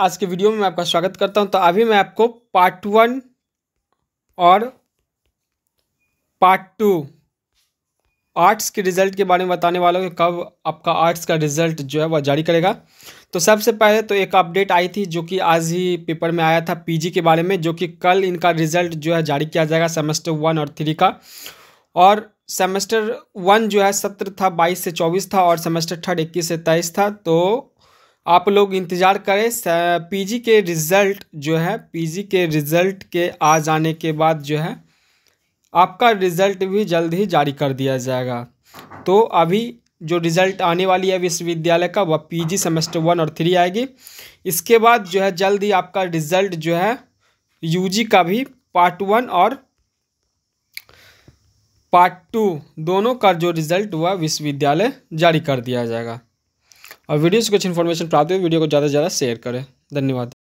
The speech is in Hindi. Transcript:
आज के वीडियो में मैं आपका स्वागत करता हूं तो अभी मैं आपको पार्ट वन और पार्ट टू आर्ट्स के रिज़ल्ट के बारे में बताने वाला कि कब आपका आर्ट्स का रिज़ल्ट जो है वह जारी करेगा तो सबसे पहले तो एक अपडेट आई थी जो कि आज ही पेपर में आया था पीजी के बारे में जो कि कल इनका रिज़ल्ट जो है जारी किया जाएगा सेमेस्टर वन और थ्री का और सेमेस्टर वन जो है सत्र था बाईस से चौबीस था और सेमेस्टर थर्ड इक्कीस से तेईस था तो आप लोग इंतज़ार करें पीजी के रिज़ल्ट जो है पीजी के रिज़ल्ट के आ जाने के बाद जो है आपका रिज़ल्ट भी जल्द ही जारी कर दिया जाएगा तो अभी जो रिज़ल्ट आने वाली है विश्वविद्यालय का वह पीजी सेमेस्टर वन और थ्री आएगी इसके बाद जो है जल्द ही आपका रिज़ल्ट जो है यूजी का भी पार्ट वन और पार्ट टू दोनों का जो रिज़ल्ट हुआ विश्वविद्यालय जारी कर दिया जाएगा और वीडियो से कुछ इन्फॉर्मेशन प्राप्त हुई वीडियो को ज़्यादा से ज़्यादा शेयर करें धन्यवाद